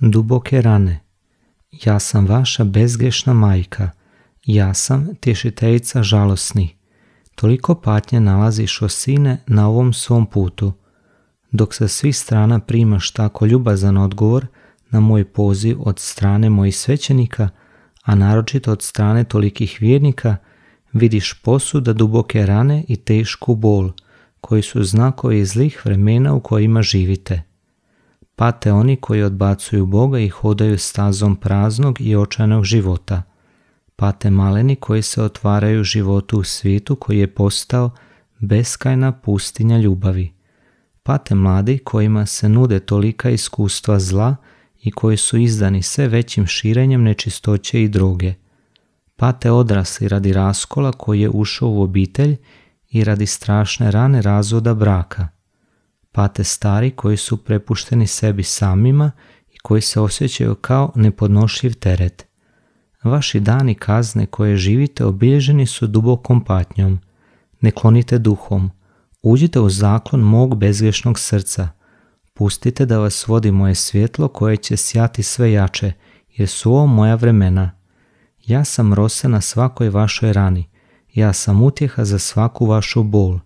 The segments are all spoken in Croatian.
duboke rane. Ja sam vaša bezgrešna majka, ja sam tješiteljica žalosni. Toliko patnje nalaziš o sine na ovom svom putu. Dok sa svih strana primaš tako ljubazan odgovor na moj poziv od strane mojih svećenika, a naročito od strane tolikih vjernika, vidiš posuda duboke rane i tešku bol, koji su znakovi zlih vremena u kojima živite – pate oni koji odbacuju Boga i hodaju stazom praznog i očajnog života. Pate maleni koji se otvaraju životu u svijetu koji je postao beskajna pustinja ljubavi. Pate mladi kojima se nude tolika iskustva zla i koji su izdani sve većim širenjem nečistoće i droge. Pate odrasli radi raskola koji je ušao u obitelj i radi strašne rane razvoda braka pate stari koji su prepušteni sebi samima i koji se osjećaju kao nepodnošljiv teret. Vaši dani kazne koje živite obilježeni su dubokom patnjom. Ne klonite duhom. Uđite u zakon mog bezgrešnog srca. Pustite da vas vodi moje svjetlo koje će sjati sve jače, jer su ovo moja vremena. Ja sam rosa na svakoj vašoj rani. Ja sam utjeha za svaku vašu bol.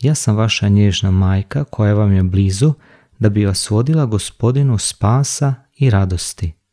Ja sam vaša nježna majka koja vam je blizu da bi vas vodila gospodinu spasa i radosti.